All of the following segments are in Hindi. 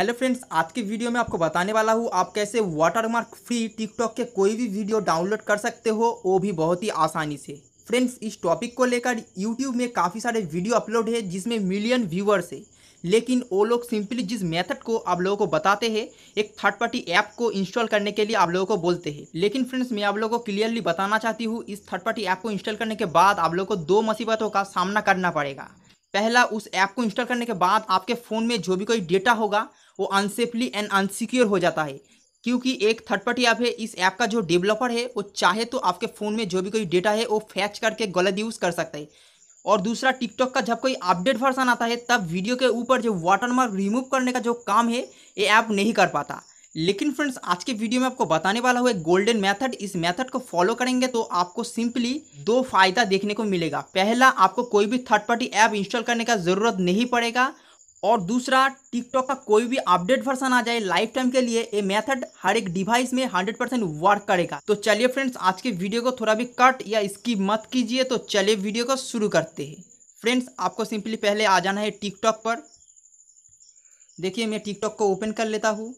हेलो फ्रेंड्स आज की वीडियो में आपको बताने वाला हूँ आप कैसे वाटरमार्क फ्री टिकटॉक के कोई भी वीडियो डाउनलोड कर सकते हो वो भी बहुत ही आसानी से फ्रेंड्स इस टॉपिक को लेकर यूट्यूब में काफ़ी सारे वीडियो अपलोड है जिसमें मिलियन व्यूअर्स है लेकिन वो लोग सिंपली जिस मेथड को आप लोगों को बताते हैं एक थर्ड पार्टी ऐप को इंस्टॉल करने के लिए आप लोगों को बोलते हैं लेकिन फ्रेंड्स मैं आप लोगों को क्लियरली बताना चाहती हूँ इस थर्ड पार्टी ऐप को इंस्टॉल करने के बाद आप लोगों को दो मुसीबतों का सामना करना पड़ेगा पहला उस ऐप को इंस्टॉल करने के बाद आपके फ़ोन में जो भी कोई डेटा होगा वो अनसेफली एंड अनसिक्योर हो जाता है क्योंकि एक थर्ड पार्टी ऐप है इस ऐप का जो डेवलपर है वो चाहे तो आपके फ़ोन में जो भी कोई डेटा है वो फैच करके गलत यूज़ कर सकता है और दूसरा टिकटॉक का जब कोई अपडेट वर्सन आता है तब वीडियो के ऊपर जो वाटरमार्क रिमूव करने का जो काम है ये ऐप नहीं कर पाता लेकिन फ्रेंड्स आज के वीडियो में आपको बताने वाला हुआ गोल्डन मेथड इस मेथड को फॉलो करेंगे तो आपको सिंपली दो फायदा देखने को मिलेगा पहला आपको कोई भी थर्ड पार्टी ऐप इंस्टॉल करने का ज़रूरत नहीं पड़ेगा और दूसरा टिकटॉक का कोई भी अपडेट वर्सन आ जाए लाइफ टाइम के लिए ये मेथड हर एक डिवाइस में 100 परसेंट वर्क करेगा तो चलिए फ्रेंड्स आज के वीडियो को थोड़ा भी कट या स्किप मत कीजिए तो चलिए वीडियो को शुरू करते हैं फ्रेंड्स आपको सिंपली पहले आ जाना है टिकटॉक पर देखिए मैं टिकटॉक को ओपन कर लेता हूँ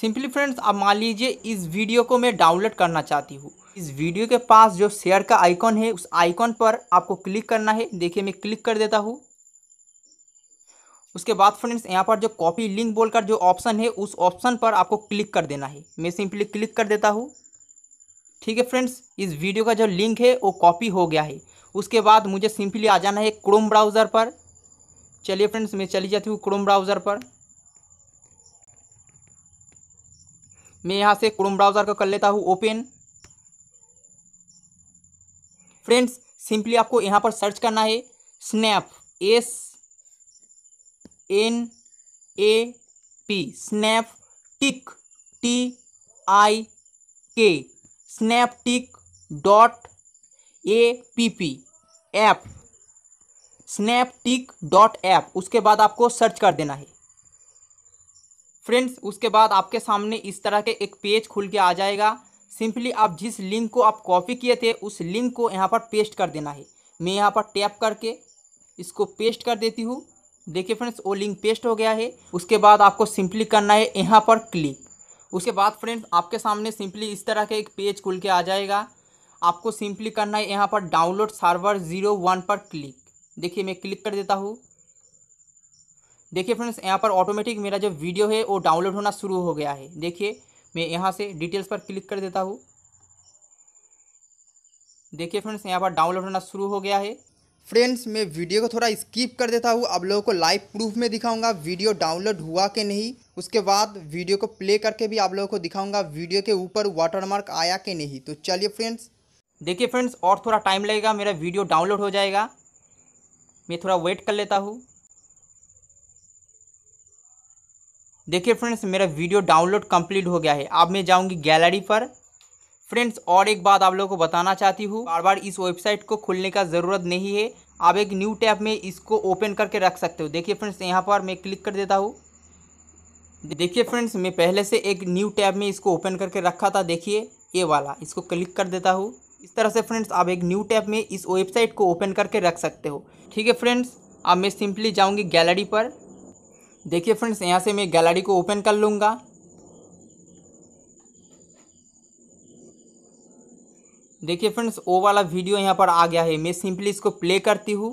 सिंपली फ्रेंड्स अब मान लीजिए इस वीडियो को मैं डाउनलोड करना चाहती हूँ इस वीडियो के पास जो शेयर का आइकॉन है उस आइकॉन पर आपको क्लिक करना है देखिए मैं क्लिक कर देता हूँ उसके बाद फ्रेंड्स यहाँ पर जो कॉपी लिंक बोलकर जो ऑप्शन है उस ऑप्शन पर आपको क्लिक कर देना है मैं सिंपली क्लिक कर देता हूँ ठीक है फ्रेंड्स इस वीडियो का जो लिंक है वो कॉपी हो गया है उसके बाद मुझे सिंपली आ जाना है क्रोम ब्राउज़र पर चलिए फ्रेंड्स मैं चली जाती हूँ क्रोम ब्राउज़र पर मैं यहाँ से क्रोम ब्राउज़र को कर लेता हूँ ओपन फ्रेंड्स सिंपली आपको यहाँ पर सर्च करना है snap S N A P snap tick T I K snap tick dot A P P app snap tick dot app उसके बाद आपको सर्च कर देना है फ्रेंड्स उसके बाद आपके सामने इस तरह के एक पेज खुल के आ जाएगा सिंपली आप जिस लिंक को आप कॉपी किए थे उस लिंक को यहाँ पर पेस्ट कर देना है मैं यहाँ पर टैप करके इसको पेस्ट कर देती हूँ देखिए फ्रेंड्स वो लिंक पेस्ट हो गया है उसके बाद आपको सिंपली करना है यहाँ पर क्लिक उसके बाद फ्रेंड्स आपके सामने सिंपली इस तरह के एक पेज खुल के आ जाएगा आपको सिंपली करना है यहाँ पर डाउनलोड सर्वर जीरो वन पर क्लिक देखिए मैं क्लिक कर देता हूँ देखिए फ्रेंड्स यहाँ पर ऑटोमेटिक मेरा जो वीडियो है वो डाउनलोड होना शुरू हो गया है देखिए मैं यहाँ से डिटेल्स पर क्लिक कर देता हूँ देखिए फ्रेंड्स यहाँ पर डाउनलोड होना शुरू हो गया है फ्रेंड्स मैं वीडियो को थोड़ा स्किप कर देता हूँ आप लोगों को लाइव प्रूफ में दिखाऊंगा वीडियो डाउनलोड हुआ कि नहीं उसके बाद वीडियो को प्ले करके भी आप लोगों को दिखाऊंगा वीडियो के ऊपर वाटरमार्क आया कि नहीं तो चलिए फ्रेंड्स देखिए फ्रेंड्स और थोड़ा टाइम लगेगा मेरा वीडियो डाउनलोड हो जाएगा मैं थोड़ा वेट कर लेता हूँ देखिए फ्रेंड्स मेरा वीडियो डाउनलोड कंप्लीट हो गया है अब मैं जाऊंगी गैलरी पर फ्रेंड्स और एक बात आप लोगों को बताना चाहती हूँ बार बार इस वेबसाइट को खुलने का ज़रूरत नहीं है आप एक न्यू टैब में इसको ओपन करके रख सकते हो देखिए फ्रेंड्स यहाँ पर मैं क्लिक कर देता हूँ देखिए फ्रेंड्स मैं पहले से एक न्यू टैब में इसको ओपन करके रखा था देखिए ये वाला इसको क्लिक कर देता हूँ इस तरह से फ्रेंड्स आप एक न्यू टैब में इस वेबसाइट को ओपन करके रख सकते हो ठीक है फ्रेंड्स अब मैं सिंपली जाऊँगी गैलरी पर देखिए फ्रेंड्स यहाँ से मैं गैलरी को ओपन कर लूँगा देखिए फ्रेंड्स वो वाला वीडियो यहाँ पर आ गया है मैं सिंपली इसको प्ले करती हूँ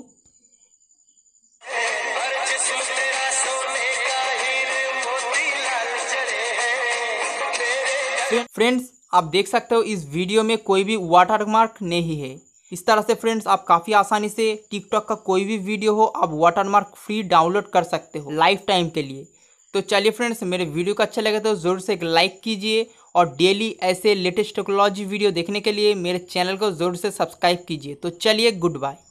फ्रेंड्स आप देख सकते हो इस वीडियो में कोई भी वाटरमार्क नहीं है इस तरह से फ्रेंड्स आप काफ़ी आसानी से टिकटॉक का कोई भी वीडियो हो आप वाटरमार्क फ्री डाउनलोड कर सकते हो लाइफ टाइम के लिए तो चलिए फ्रेंड्स मेरे वीडियो को अच्छा लगे तो ज़रूर से एक लाइक कीजिए और डेली ऐसे लेटेस्ट टेक्नोलॉजी वीडियो देखने के लिए मेरे चैनल को ज़रूर से सब्सक्राइब कीजिए तो चलिए गुड बाय